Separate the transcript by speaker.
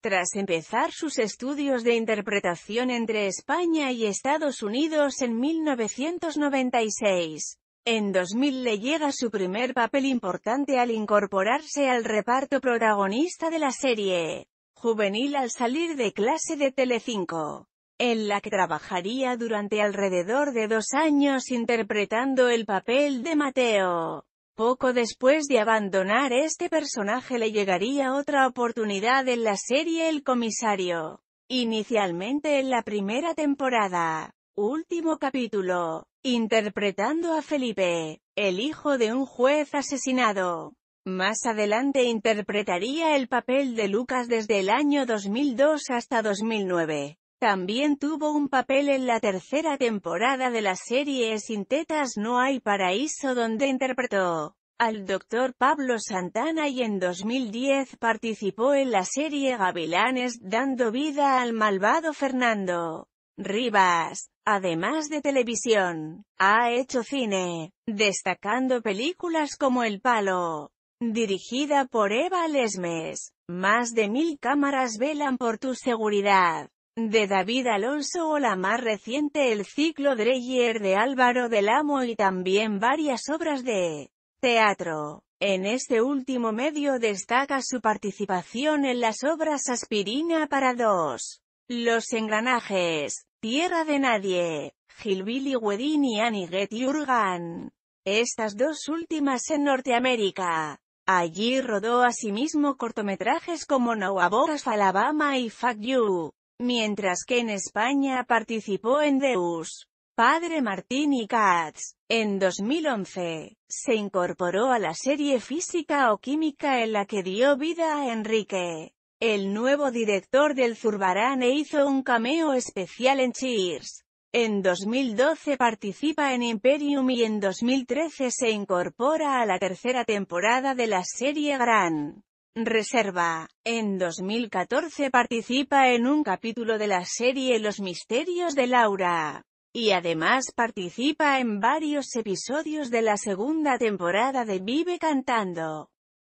Speaker 1: Tras empezar sus estudios de interpretación entre España y Estados Unidos en 1996, en 2000 le llega su primer papel importante al incorporarse al reparto protagonista de la serie juvenil al salir de clase de Telecinco, en la que trabajaría durante alrededor de dos años interpretando el papel de Mateo. Poco después de abandonar este personaje le llegaría otra oportunidad en la serie El Comisario. Inicialmente en la primera temporada, último capítulo, interpretando a Felipe, el hijo de un juez asesinado. Más adelante interpretaría el papel de Lucas desde el año 2002 hasta 2009. También tuvo un papel en la tercera temporada de la serie Sin tetas no hay paraíso donde interpretó al doctor Pablo Santana y en 2010 participó en la serie Gavilanes dando vida al malvado Fernando Rivas. Además de televisión, ha hecho cine, destacando películas como El Palo, dirigida por Eva Lesmes. Más de mil cámaras velan por tu seguridad de David Alonso o la más reciente El ciclo Dreyer de Álvaro del Amo y también varias obras de teatro. En este último medio destaca su participación en las obras Aspirina para dos, Los engranajes, Tierra de nadie, Gilbilly Wedding y Annie Get Estas dos últimas en Norteamérica. Allí rodó asimismo cortometrajes como No Abogas Alabama y Fuck You mientras que en España participó en Deus. Padre Martín y Katz. En 2011, se incorporó a la serie Física o Química en la que dio vida a Enrique, el nuevo director del Zurbarán e hizo un cameo especial en Cheers. En 2012 participa en Imperium y en 2013 se incorpora a la tercera temporada de la serie Gran. Reserva. En 2014 participa en un capítulo de la serie Los Misterios de Laura. Y además participa en varios episodios de la segunda temporada de Vive Cantando.